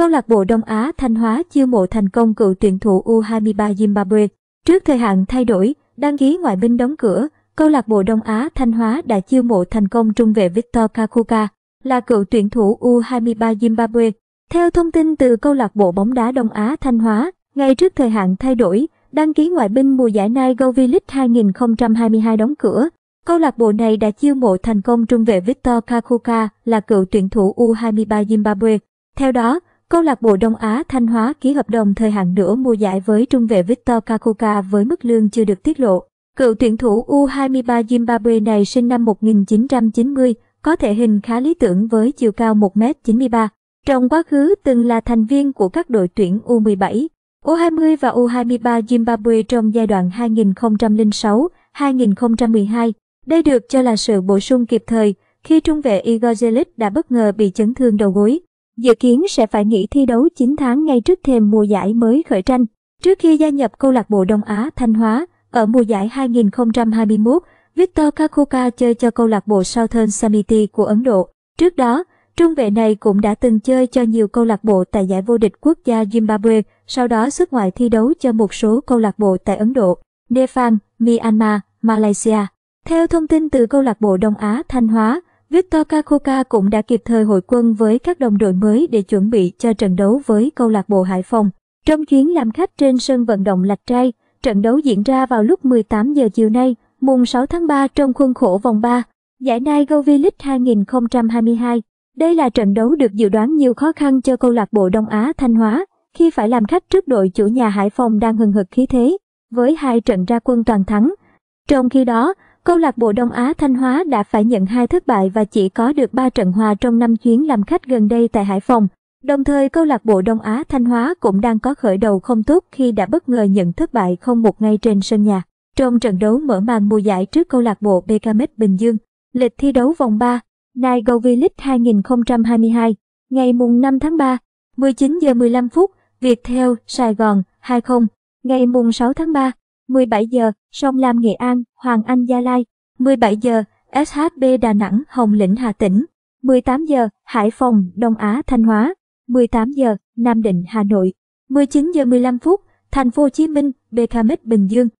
Câu lạc bộ Đông Á Thanh Hóa chiêu mộ thành công cựu tuyển thủ U23 Zimbabwe. Trước thời hạn thay đổi, đăng ký ngoại binh đóng cửa, câu lạc bộ Đông Á Thanh Hóa đã chiêu mộ thành công trung vệ Victor Kakuka, là cựu tuyển thủ U23 Zimbabwe. Theo thông tin từ câu lạc bộ bóng đá Đông Á Thanh Hóa, ngay trước thời hạn thay đổi, đăng ký ngoại binh mùa giải Nai Go V-League 2022 đóng cửa. Câu lạc bộ này đã chiêu mộ thành công trung vệ Victor Kakuka là cựu tuyển thủ U23 Zimbabwe. Theo đó, Câu lạc bộ Đông Á Thanh Hóa ký hợp đồng thời hạn nửa mua giải với trung vệ Victor Kakuka với mức lương chưa được tiết lộ. Cựu tuyển thủ U23 Zimbabwe này sinh năm 1990, có thể hình khá lý tưởng với chiều cao 1m93. Trong quá khứ từng là thành viên của các đội tuyển U17, U20 và U23 Zimbabwe trong giai đoạn 2006-2012. Đây được cho là sự bổ sung kịp thời khi trung vệ Igor Zelic đã bất ngờ bị chấn thương đầu gối dự kiến sẽ phải nghỉ thi đấu 9 tháng ngay trước thềm mùa giải mới khởi tranh. Trước khi gia nhập câu lạc bộ Đông Á Thanh Hóa, ở mùa giải 2021, Victor Kakuka chơi cho câu lạc bộ Southern Samiti của Ấn Độ. Trước đó, trung vệ này cũng đã từng chơi cho nhiều câu lạc bộ tại giải vô địch quốc gia Zimbabwe, sau đó xuất ngoại thi đấu cho một số câu lạc bộ tại Ấn Độ, Nepal, Myanmar, Malaysia. Theo thông tin từ câu lạc bộ Đông Á Thanh Hóa, Victor Kakuka cũng đã kịp thời hội quân với các đồng đội mới để chuẩn bị cho trận đấu với câu lạc bộ Hải Phòng. Trong chuyến làm khách trên sân vận động Lạch Trai, trận đấu diễn ra vào lúc 18 giờ chiều nay, mùng 6 tháng 3 trong khuôn khổ vòng 3, giải Nai Nigel V-League 2022. Đây là trận đấu được dự đoán nhiều khó khăn cho câu lạc bộ Đông Á Thanh Hóa khi phải làm khách trước đội chủ nhà Hải Phòng đang hừng hực khí thế với hai trận ra quân toàn thắng. Trong khi đó, câu lạc bộ Đông Á Thanh Hóa đã phải nhận hai thất bại và chỉ có được 3 trận hòa trong năm chuyến làm khách gần đây tại Hải Phòng. Đồng thời câu lạc bộ Đông Á Thanh Hóa cũng đang có khởi đầu không tốt khi đã bất ngờ nhận thất bại không một ngay trên sân nhà. Trong trận đấu mở màn mùa giải trước câu lạc bộ BKMX Bình Dương, lịch thi đấu vòng 3, Nai Go V-League 2022, ngày mùng 5 tháng 3, 19 giờ 15 phút, Việt Theo, Sài Gòn 20, ngày mùng 6 tháng 3, 17 giờ, Sông Lam Nghệ An, Hoàng Anh Gia Lai. 17 giờ, SHB Đà Nẵng, Hồng Lĩnh Hà Tĩnh. 18 giờ, Hải Phòng, Đông Á Thanh Hóa. 18 giờ, Nam Định Hà Nội. 19 giờ 15 phút, Thành phố Hồ Chí Minh, BKM Bình Dương.